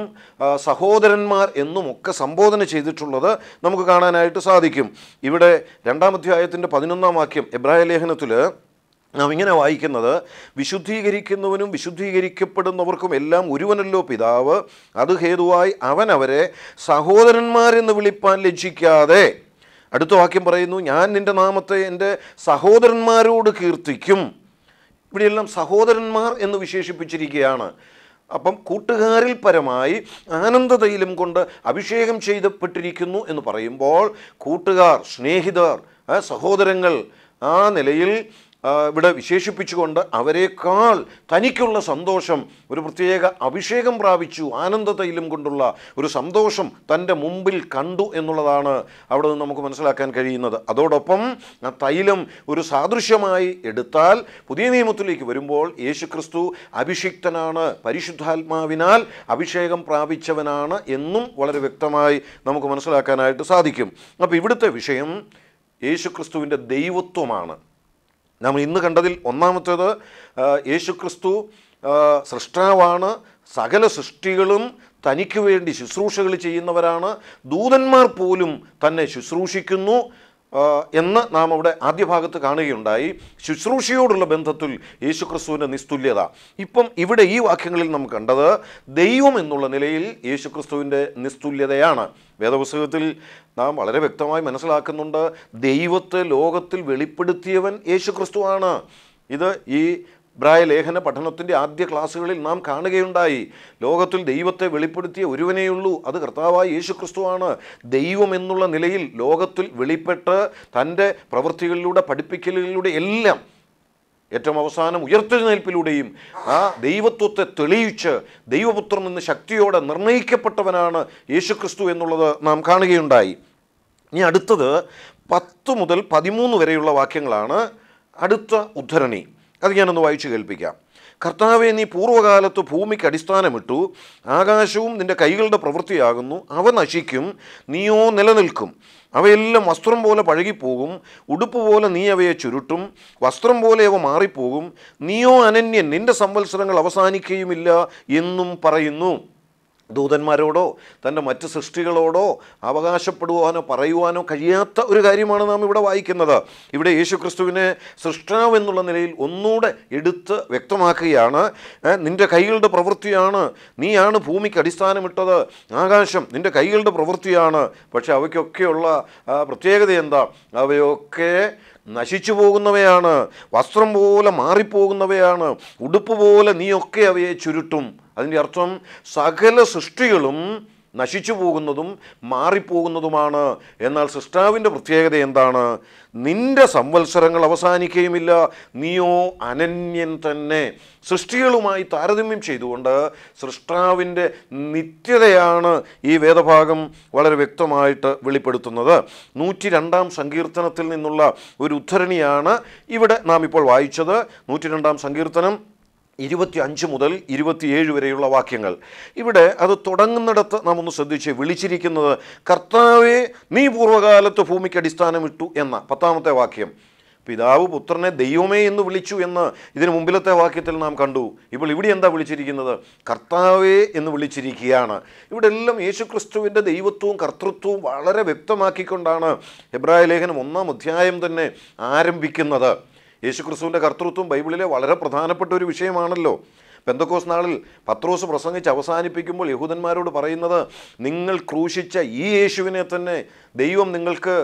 സഹോദരന്മാർ ഒക്കെ സംബോധന ചെയ്തിട്ടുള്ളത് നമുക്ക് കാണാനായിട്ട് സാധിക്കും ഇവിടെ രണ്ടാമധ്യായത്തിൻ്റെ പതിനൊന്നാം വാക്യം എബ്രാഹിം ലേഖനത്തിൽ നാം ഇങ്ങനെ വായിക്കുന്നത് വിശുദ്ധീകരിക്കുന്നവനും വിശുദ്ധീകരിക്കപ്പെടുന്നവർക്കും എല്ലാം ഒരുവനല്ലോ പിതാവ് അത് ഹേതുവായി അവനവരെ സഹോദരന്മാരെന്ന് വിളിപ്പാൻ ലജ്ജിക്കാതെ അടുത്ത വാക്യം പറയുന്നു ഞാൻ നിൻ്റെ നാമത്തെ എൻ്റെ സഹോദരന്മാരോട് കീർത്തിക്കും ഇവിടെയെല്ലാം സഹോദരന്മാർ എന്ന് വിശേഷിപ്പിച്ചിരിക്കുകയാണ് അപ്പം കൂട്ടുകാരിൽ പരമായി ആനന്ദതയിലും കൊണ്ട് അഭിഷേകം ചെയ്തപ്പെട്ടിരിക്കുന്നു എന്ന് പറയുമ്പോൾ കൂട്ടുകാർ സ്നേഹിതർ സഹോദരങ്ങൾ ആ നിലയിൽ ഇവിടെ വിശേഷിപ്പിച്ചുകൊണ്ട് അവരെക്കാൾ തനിക്കുള്ള സന്തോഷം ഒരു പ്രത്യേക അഭിഷേകം പ്രാപിച്ചു ആനന്ദ തൈലം കൊണ്ടുള്ള ഒരു സന്തോഷം തൻ്റെ മുമ്പിൽ കണ്ടു എന്നുള്ളതാണ് അവിടെ നിന്ന് നമുക്ക് മനസ്സിലാക്കാൻ കഴിയുന്നത് അതോടൊപ്പം ആ തൈലം ഒരു സാദൃശ്യമായി എടുത്താൽ പുതിയ നിയമത്തിലേക്ക് വരുമ്പോൾ യേശു ക്രിസ്തു അഭിഷിക്തനാണ് പരിശുദ്ധാത്മാവിനാൽ അഭിഷേകം പ്രാപിച്ചവനാണ് എന്നും വളരെ വ്യക്തമായി നമുക്ക് മനസ്സിലാക്കാനായിട്ട് സാധിക്കും അപ്പോൾ ഇവിടുത്തെ വിഷയം യേശുക്രിസ്തുവിൻ്റെ ദൈവത്വമാണ് നമ്മൾ ഇന്ന് കണ്ടതിൽ ഒന്നാമത്തേത് യേശുക്രിസ്തു സൃഷ്ടാവാണ് സകല സൃഷ്ടികളും തനിക്ക് വേണ്ടി ശുശ്രൂഷകൾ ചെയ്യുന്നവരാണ് ദൂതന്മാർ പോലും തന്നെ ശുശ്രൂഷിക്കുന്നു എന്ന് നാം അവിടെ ആദ്യ ഭാഗത്ത് കാണുകയുണ്ടായി ശുശ്രൂഷയോടുള്ള ബന്ധത്തിൽ യേശുക്രിസ്തുവിൻ്റെ നിസ്തുല്യത ഇപ്പം ഇവിടെ ഈ വാക്യങ്ങളിൽ നമുക്ക് കണ്ടത് ദൈവം എന്നുള്ള നിലയിൽ യേശുക്രിസ്തുവിൻ്റെ നിസ്തുല്യതയാണ് വേദപുസ്തകത്തിൽ നാം വളരെ വ്യക്തമായി മനസ്സിലാക്കുന്നുണ്ട് ദൈവത്തെ ലോകത്തിൽ വെളിപ്പെടുത്തിയവൻ യേശുക്രിസ്തുവാണ് ഇത് ഈ ഇബ്രായ ലേഖന പഠനത്തിൻ്റെ ആദ്യ ക്ലാസ്സുകളിൽ നാം കാണുകയുണ്ടായി ലോകത്തിൽ ദൈവത്തെ വെളിപ്പെടുത്തിയ ഒരുവനെയുള്ളൂ അത് കർത്താവായ യേശു ക്രിസ്തുവാണ് ദൈവം എന്നുള്ള നിലയിൽ ലോകത്തിൽ വെളിപ്പെട്ട് തൻ്റെ പ്രവൃത്തികളിലൂടെ പഠിപ്പിക്കലുകളിലൂടെ എല്ലാം ഏറ്റവും അവസാനം ഉയർത്തെഴുന്നേൽപ്പിലൂടെയും ആ ദൈവത്വത്തെ തെളിയിച്ച് ദൈവപുത്രൻ നിന്ന് ശക്തിയോടെ നിർണയിക്കപ്പെട്ടവനാണ് യേശുക്രിസ്തു എന്നുള്ളത് നാം കാണുകയുണ്ടായി ഇനി അടുത്തത് പത്ത് മുതൽ പതിമൂന്ന് വരെയുള്ള വാക്യങ്ങളാണ് അടുത്ത ഉദ്ധരണി അത് ഞാനൊന്ന് വായിച്ചു കേൾപ്പിക്കാം കർത്താവെ നീ പൂർവ്വകാലത്ത് ഭൂമിക്ക് അടിസ്ഥാനമിട്ടു ആകാശവും നിൻ്റെ കൈകളുടെ പ്രവൃത്തിയാകുന്നു അവ നശിക്കും നീയോ നിലനിൽക്കും അവയെല്ലാം വസ്ത്രം പോലെ പഴകിപ്പോകും ഉടുപ്പ് പോലെ നീ അവയെ ചുരുട്ടും വസ്ത്രം പോലെ അവ മാറിപ്പോകും നീയോ അനന്യൻ നിൻ്റെ സംവത്സരങ്ങൾ അവസാനിക്കുകയുമില്ല എന്നും പറയുന്നു ദൂതന്മാരോടോ തൻ്റെ മറ്റ് സൃഷ്ടികളോടോ അവകാശപ്പെടുവാനോ പറയുവാനോ കഴിയാത്ത ഒരു കാര്യമാണ് നാം ഇവിടെ വായിക്കുന്നത് ഇവിടെ യേശുക്രിസ്തുവിനെ ക്രിസ്തുവിനെ സൃഷ്ടാവെന്നുള്ള നിലയിൽ ഒന്നുകൂടെ എടുത്ത് വ്യക്തമാക്കുകയാണ് നിൻ്റെ കൈകളുടെ പ്രവൃത്തിയാണ് നീയാണ് ഭൂമിക്ക് അടിസ്ഥാനമിട്ടത് ആകാശം നിൻ്റെ കൈകളുടെ പ്രവൃത്തിയാണ് പക്ഷേ അവയ്ക്കൊക്കെയുള്ള പ്രത്യേകത എന്താ അവയൊക്കെ നശിച്ചു പോകുന്നവയാണ് വസ്ത്രം പോലെ മാറിപ്പോകുന്നവയാണ് ഉടുപ്പ് പോലെ നീയൊക്കെ അവയെ ചുരുട്ടും അതിൻ്റെ അർത്ഥം സകല സൃഷ്ടികളും നശിച്ചു പോകുന്നതും മാറിപ്പോകുന്നതുമാണ് എന്നാൽ സൃഷ്ടാവിൻ്റെ പ്രത്യേകത എന്താണ് നിന്റെ സംവത്സരങ്ങൾ അവസാനിക്കുകയുമില്ല നീയോ അനന്യൻ തന്നെ സൃഷ്ടികളുമായി താരതമ്യം ചെയ്തുകൊണ്ട് സൃഷ്ടാവിൻ്റെ നിത്യതയാണ് ഈ വേദഭാഗം വളരെ വ്യക്തമായിട്ട് വെളിപ്പെടുത്തുന്നത് നൂറ്റി രണ്ടാം സങ്കീർത്തനത്തിൽ നിന്നുള്ള ഒരു ഉദ്ധരണിയാണ് ഇവിടെ നാം ഇപ്പോൾ വായിച്ചത് നൂറ്റി രണ്ടാം സങ്കീർത്തനം ഇരുപത്തി അഞ്ച് മുതൽ ഇരുപത്തിയേഴ് വരെയുള്ള വാക്യങ്ങൾ ഇവിടെ അത് തുടങ്ങുന്നിടത്ത് നാം ഒന്ന് ശ്രദ്ധിച്ച് വിളിച്ചിരിക്കുന്നത് കർത്താവെ നീ പൂർവ്വകാലത്ത് ഭൂമിക്ക് അടിസ്ഥാനമിട്ടു എന്ന പത്താമത്തെ വാക്യം പിതാവ് പുത്രനെ ദൈവമേ എന്ന് വിളിച്ചു എന്ന് ഇതിനു മുമ്പിലത്തെ വാക്യത്തിൽ നാം കണ്ടു ഇപ്പോൾ ഇവിടെ എന്താ വിളിച്ചിരിക്കുന്നത് കർത്താവേ എന്ന് വിളിച്ചിരിക്കുകയാണ് ഇവിടെ എല്ലാം യേശുക്രിസ്തുവിൻ്റെ ദൈവത്വവും കർത്തൃത്വവും വളരെ വ്യക്തമാക്കിക്കൊണ്ടാണ് ഹെബ്രായ ലേഖനം ഒന്നാം അധ്യായം തന്നെ ആരംഭിക്കുന്നത് യേശുക്രിസ്തുവിൻ്റെ കർത്തൃത്വം ബൈബിളിലെ വളരെ പ്രധാനപ്പെട്ട ഒരു വിഷയമാണല്ലോ പെന്തക്കോസ് നാളിൽ പത്രോസ് പ്രസംഗിച്ച് അവസാനിപ്പിക്കുമ്പോൾ യഹൂദന്മാരോട് പറയുന്നത് നിങ്ങൾ ക്രൂശിച്ച ഈ യേശുവിനെ തന്നെ ദൈവം നിങ്ങൾക്ക്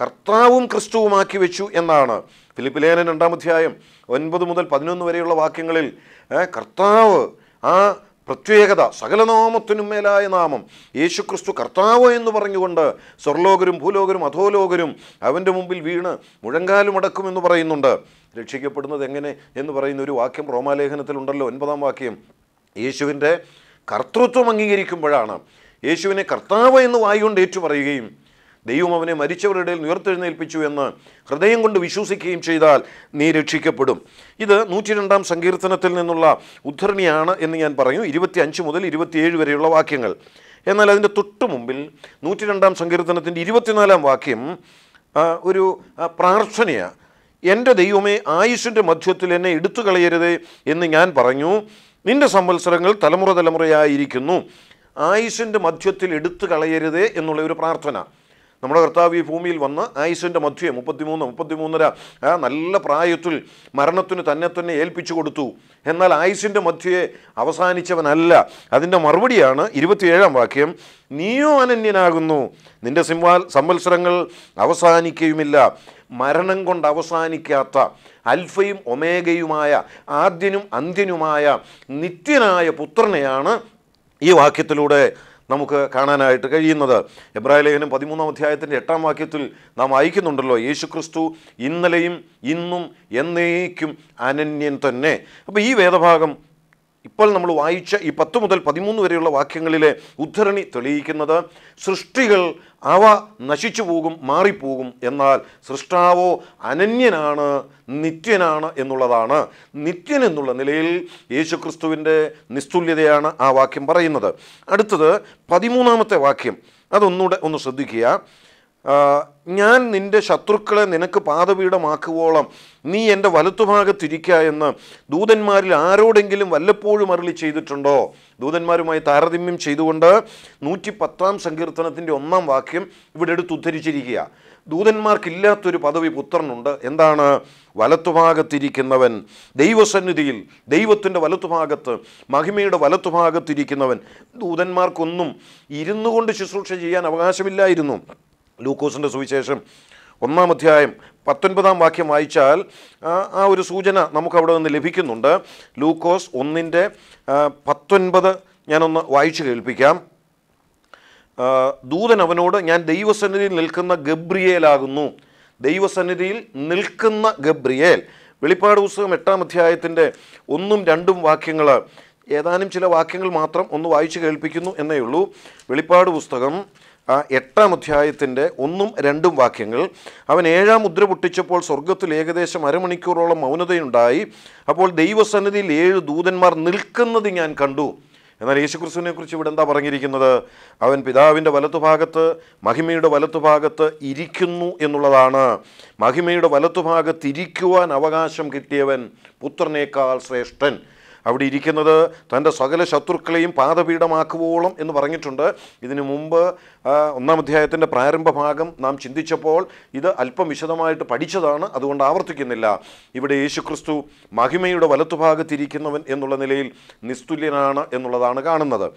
കർത്താവും ക്രിസ്തുവുമാക്കി വെച്ചു എന്നാണ് ഫിലിപ്പ് ലേനൻ രണ്ടാം അധ്യായം ഒൻപത് മുതൽ പതിനൊന്ന് വരെയുള്ള വാക്യങ്ങളിൽ കർത്താവ് ആ പ്രത്യേകത സകലനാമത്തിനും മേലായ നാമം യേശു ക്രിസ്തു കർത്താവ് എന്ന് പറഞ്ഞുകൊണ്ട് സ്വർലോകരും ഭൂലോകരും അധോലോകരും അവൻ്റെ മുമ്പിൽ വീണ് മുഴങ്കാലുമടക്കും എന്ന് പറയുന്നുണ്ട് രക്ഷിക്കപ്പെടുന്നത് എങ്ങനെ എന്ന് പറയുന്ന ഒരു വാക്യം റോമാലേഖനത്തിലുണ്ടല്ലോ ഒൻപതാം വാക്യം യേശുവിൻ്റെ കർത്തൃത്വം അംഗീകരിക്കുമ്പോഴാണ് യേശുവിനെ കർത്താവ് എന്ന് വായുകൊണ്ട് ഏറ്റുപറയുകയും ദൈവം അവനെ മരിച്ചവരുടെ ഇടയിൽ ഉയർത്തെഴുന്നേൽപ്പിച്ചു എന്ന് ഹൃദയം കൊണ്ട് വിശ്വസിക്കുകയും ചെയ്താൽ നീ രക്ഷിക്കപ്പെടും ഇത് നൂറ്റി രണ്ടാം സങ്കീർത്തനത്തിൽ നിന്നുള്ള ഉദ്ധരണിയാണ് എന്ന് ഞാൻ പറഞ്ഞു ഇരുപത്തി അഞ്ച് മുതൽ ഇരുപത്തിയേഴ് വരെയുള്ള വാക്യങ്ങൾ എന്നാൽ അതിൻ്റെ തൊട്ടു മുമ്പിൽ നൂറ്റി രണ്ടാം സങ്കീർത്തനത്തിൻ്റെ ഇരുപത്തിനാലാം വാക്യം ഒരു പ്രാർത്ഥനയാണ് എൻ്റെ ദൈവമേ ആയുഷിൻ്റെ മധ്യത്തിൽ എന്നെ എടുത്തു കളയരുതേ എന്ന് ഞാൻ പറഞ്ഞു നിന്റെ സംവത്സരങ്ങൾ തലമുറ തലമുറയായിരിക്കുന്നു ആയുഷിൻ്റെ മധ്യത്തിൽ എടുത്തു കളയരുതേ എന്നുള്ള ഒരു പ്രാർത്ഥന നമ്മുടെ കർത്താവ് ഈ ഭൂമിയിൽ വന്ന് ആയുസിൻ്റെ മധ്യം മുപ്പത്തിമൂന്ന് മുപ്പത്തിമൂന്നര നല്ല പ്രായത്തിൽ മരണത്തിന് തന്നെ തന്നെ ഏൽപ്പിച്ചു കൊടുത്തു എന്നാൽ ആയുസിൻ്റെ മധ്യയെ അവസാനിച്ചവനല്ല അതിൻ്റെ മറുപടിയാണ് ഇരുപത്തിയേഴാം വാക്യം നീയോ അനന്യനാകുന്നു നിന്റെ സിംവാ സംവത്സരങ്ങൾ അവസാനിക്കുകയുമില്ല മരണം കൊണ്ട് അവസാനിക്കാത്ത അൽഫയും ഒമേഗയുമായ ആദ്യനും അന്ത്യനുമായ നിത്യനായ പുത്രനെയാണ് ഈ വാക്യത്തിലൂടെ നമുക്ക് കാണാനായിട്ട് കഴിയുന്നത് എബ്രാഹിം ലേഖനം പതിമൂന്നാം അധ്യായത്തിൻ്റെ എട്ടാം വാക്യത്തിൽ നാം അയക്കുന്നുണ്ടല്ലോ യേശുക്രിസ്തു ഇന്നലെയും ഇന്നും എന്നേക്കും അനന്യൻ തന്നെ അപ്പോൾ ഈ വേദഭാഗം ഇപ്പോൾ നമ്മൾ വായിച്ച ഈ പത്ത് മുതൽ പതിമൂന്ന് വരെയുള്ള വാക്യങ്ങളിലെ ഉദ്ധരണി തെളിയിക്കുന്നത് സൃഷ്ടികൾ അവ നശിച്ചു പോകും മാറിപ്പോകും എന്നാൽ സൃഷ്ടാവോ അനന്യനാണ് നിത്യനാണ് എന്നുള്ളതാണ് നിത്യൻ എന്നുള്ള നിലയിൽ യേശുക്രിസ്തുവിൻ്റെ നിസ്തുല്യതയാണ് ആ വാക്യം പറയുന്നത് അടുത്തത് പതിമൂന്നാമത്തെ വാക്യം അതൊന്നുകൂടെ ഒന്ന് ശ്രദ്ധിക്കുക ഞാൻ നിൻ്റെ ശത്രുക്കളെ നിനക്ക് പാതപീഠമാക്കുവോളം നീ എൻ്റെ വലത്തുഭാഗത്തിരിക്ക എന്ന് ദൂതന്മാരിൽ ആരോടെങ്കിലും വല്ലപ്പോഴും അരളി ചെയ്തിട്ടുണ്ടോ ദൂതന്മാരുമായി താരതമ്യം ചെയ്തുകൊണ്ട് നൂറ്റി പത്താം സങ്കീർത്തനത്തിൻ്റെ ഒന്നാം വാക്യം ഇവിടെ എടുത്ത് ഉദ്ധരിച്ചിരിക്കുക ദൂതന്മാർക്കില്ലാത്തൊരു പദവി പുത്രനുണ്ട് എന്താണ് വലത്തുഭാഗത്തിരിക്കുന്നവൻ ദൈവസന്നിധിയിൽ ദൈവത്തിൻ്റെ വലത്തുഭാഗത്ത് മഹിമയുടെ വലത്തുഭാഗത്തിരിക്കുന്നവൻ ദൂതന്മാർക്കൊന്നും ഇരുന്നു കൊണ്ട് ശുശ്രൂഷ ചെയ്യാൻ അവകാശമില്ലായിരുന്നു ലൂക്കോസിൻ്റെ സുവിശേഷം ഒന്നാം അധ്യായം പത്തൊൻപതാം വാക്യം വായിച്ചാൽ ആ ഒരു സൂചന നമുക്കവിടെ നിന്ന് ലഭിക്കുന്നുണ്ട് ലൂക്കോസ് ഒന്നിൻ്റെ പത്തൊൻപത് ഞാനൊന്ന് വായിച്ചു കേൾപ്പിക്കാം ദൂതൻ അവനോട് ഞാൻ ദൈവസന്നിധിയിൽ നിൽക്കുന്ന ഗബ്രിയേലാകുന്നു ദൈവസന്നിധിയിൽ നിൽക്കുന്ന ഗബ്രിയേൽ വെളിപ്പാട് പുസ്തകം എട്ടാം അധ്യായത്തിൻ്റെ ഒന്നും രണ്ടും വാക്യങ്ങൾ ഏതാനും ചില വാക്യങ്ങൾ മാത്രം ഒന്ന് വായിച്ചു കേൾപ്പിക്കുന്നു എന്നേ ഉള്ളൂ വെളിപ്പാട് പുസ്തകം ആ എട്ടാം അധ്യായത്തിൻ്റെ ഒന്നും രണ്ടും വാക്യങ്ങൾ അവൻ ഏഴാം മുദ്ര പൊട്ടിച്ചപ്പോൾ സ്വർഗത്തിൽ ഏകദേശം അരമണിക്കൂറോളം മൗനതയുണ്ടായി അപ്പോൾ ദൈവസന്നിധിയിൽ ഏഴ് ദൂതന്മാർ നിൽക്കുന്നത് ഞാൻ കണ്ടു എന്നാൽ യേശുക്രിസ്തുവിനെക്കുറിച്ച് ഇവിടെ എന്താ പറഞ്ഞിരിക്കുന്നത് അവൻ പിതാവിൻ്റെ വലത്തുഭാഗത്ത് മഹിമയുടെ വലത്തുഭാഗത്ത് ഇരിക്കുന്നു എന്നുള്ളതാണ് മഹിമയുടെ വലത്തുഭാഗത്ത് ഇരിക്കുവാൻ അവകാശം കിട്ടിയവൻ പുത്രനേക്കാൾ ശ്രേഷ്ഠൻ അവിടെ ഇരിക്കുന്നത് തൻ്റെ സകല ശത്രുക്കളെയും പാതപീഠമാക്കുവോളം എന്ന് പറഞ്ഞിട്ടുണ്ട് ഇതിനു മുമ്പ് ഒന്നാം അധ്യായത്തിൻ്റെ പ്രാരംഭ ഭാഗം നാം ചിന്തിച്ചപ്പോൾ ഇത് അല്പം വിശദമായിട്ട് പഠിച്ചതാണ് അതുകൊണ്ട് ആവർത്തിക്കുന്നില്ല ഇവിടെ യേശുക്രിസ്തു മഹിമയുടെ വലത്തുഭാഗത്തിരിക്കുന്നവൻ എന്നുള്ള നിലയിൽ നിസ്തുല്യനാണ് എന്നുള്ളതാണ് കാണുന്നത്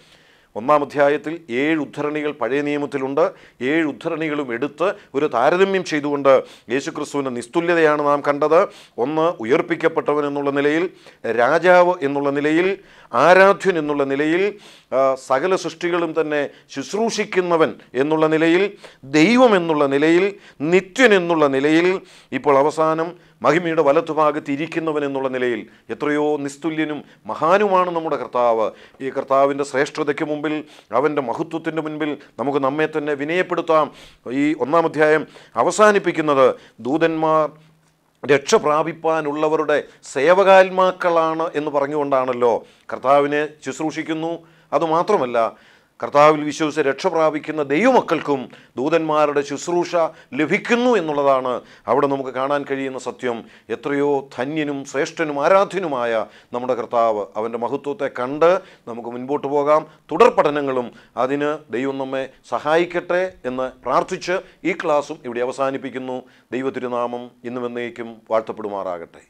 ഒന്നാം അധ്യായത്തിൽ ഏഴ് ഉദ്ധരണികൾ പഴയ നിയമത്തിലുണ്ട് ഏഴ് ഉദ്ധരണികളും എടുത്ത് ഒരു താരതമ്യം ചെയ്തുകൊണ്ട് യേശുക്രിസ്തുവിൻ്റെ നിസ്തുല്യതയാണ് നാം കണ്ടത് ഒന്ന് ഉയർപ്പിക്കപ്പെട്ടവൻ എന്നുള്ള നിലയിൽ രാജാവ് എന്നുള്ള നിലയിൽ ആരാധ്യൻ എന്നുള്ള നിലയിൽ സകല സൃഷ്ടികളും തന്നെ ശുശ്രൂഷിക്കുന്നവൻ എന്നുള്ള നിലയിൽ ദൈവം എന്നുള്ള നിലയിൽ നിത്യൻ എന്നുള്ള നിലയിൽ ഇപ്പോൾ അവസാനം മഹിമയുടെ വലത്തുഭാഗത്ത് ഇരിക്കുന്നവൻ എന്നുള്ള നിലയിൽ എത്രയോ നിസ്തുല്യനും മഹാനുമാണ് നമ്മുടെ കർത്താവ് ഈ കർത്താവിൻ്റെ ശ്രേഷ്ഠതയ്ക്ക് മുമ്പിൽ അവൻ്റെ മഹത്വത്തിൻ്റെ മുൻപിൽ നമുക്ക് നമ്മെ തന്നെ വിനയപ്പെടുത്താം ഈ ഒന്നാം അധ്യായം അവസാനിപ്പിക്കുന്നത് ദൂതന്മാർ രക്ഷ പ്രാപിപ്പാനുള്ളവരുടെ സേവകാത്മാക്കളാണ് എന്ന് പറഞ്ഞുകൊണ്ടാണല്ലോ കർത്താവിനെ ശുശ്രൂഷിക്കുന്നു അതുമാത്രമല്ല കർത്താവിൽ വിശ്വസിച്ച് രക്ഷ പ്രാപിക്കുന്ന ദൈവമക്കൾക്കും ദൂതന്മാരുടെ ശുശ്രൂഷ ലഭിക്കുന്നു എന്നുള്ളതാണ് അവിടെ നമുക്ക് കാണാൻ കഴിയുന്ന സത്യം എത്രയോ ധന്യനും ശ്രേഷ്ഠനും ആരാധ്യനുമായ നമ്മുടെ കർത്താവ് അവൻ്റെ മഹത്വത്തെ കണ്ട് നമുക്ക് മുൻപോട്ട് പോകാം തുടർ പഠനങ്ങളും അതിന് ദൈവം നമ്മെ സഹായിക്കട്ടെ എന്ന് പ്രാർത്ഥിച്ച് ഈ ക്ലാസ്സും ഇവിടെ അവസാനിപ്പിക്കുന്നു ദൈവത്തിരുനാമം ഇന്നും എന്നേക്കും വാഴ്ത്തപ്പെടുമാറാകട്ടെ